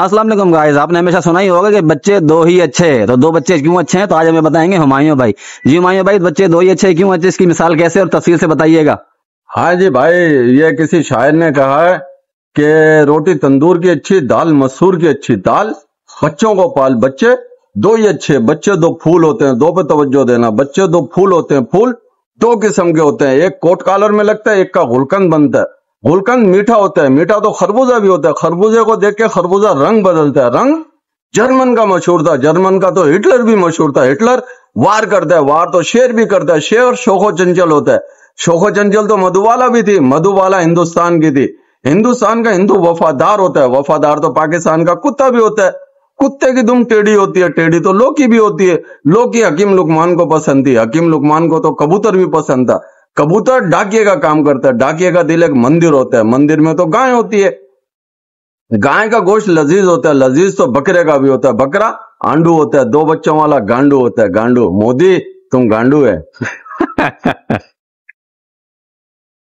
Aslam guys आपने हमेशा सुना ही होगा कि बच्चे दो ही अच्छे हैं तो दो बच्चे क्यों अच्छे हैं तो आज हमें बताएंगे हुमायूं भाई जी हुमायूं भाई बच्चे दो ही अच्छे क्यों अच्छे इसकी मिसाल कैसे और तफसील से बताइएगा हाँ जी भाई ये किसी शायर ने कहा है कि रोटी तंदूर की अच्छी दाल मसूर की अच्छी दाल बच्चों को पाल बच्चे दो ही अच्छे बच्चे दो फूल होते हैं दो पे तवज्जो देना बच्चे दो फूल होते हैं फूल दो किस्म के होते हैं एक कोट कॉलर में लगता है एक का गुलकंद बनता है गुलकंद मीठा होता है मीठा तो खरबूजा भी होता है खरबूजे को देख के खरबूजा रंग बदलता है रंग जर्मन का मशहूर था जर्मन का तो हिटलर भी मशहूर था हिटलर वार करता है वार तो शेर भी करता है शेर शोखो चंचल होता है शोखो चंचल तो मधुबाला भी थी मधुबाला हिंदुस्तान की थी हिंदुस्तान का हिंदू वफादार होता है वफादार तो पाकिस्तान का कुत्ता भी होता है कुत्ते की दुम टेढ़ी होती है टेढ़ी तो लोकी भी होती है लोकी हकीम लुकमान को पसंद थी हकीम लुकमान को तो कबूतर भी पसंद था कबूतर डाकिए का काम करता है डाकिए का दिल एक मंदिर होता है मंदिर में तो गाय होती है गाय का गोश्त लजीज होता है लजीज तो बकरे का भी होता है बकरा आंडू होता है दो बच्चों वाला गांडू होता है गांडू मोदी तुम गांडू है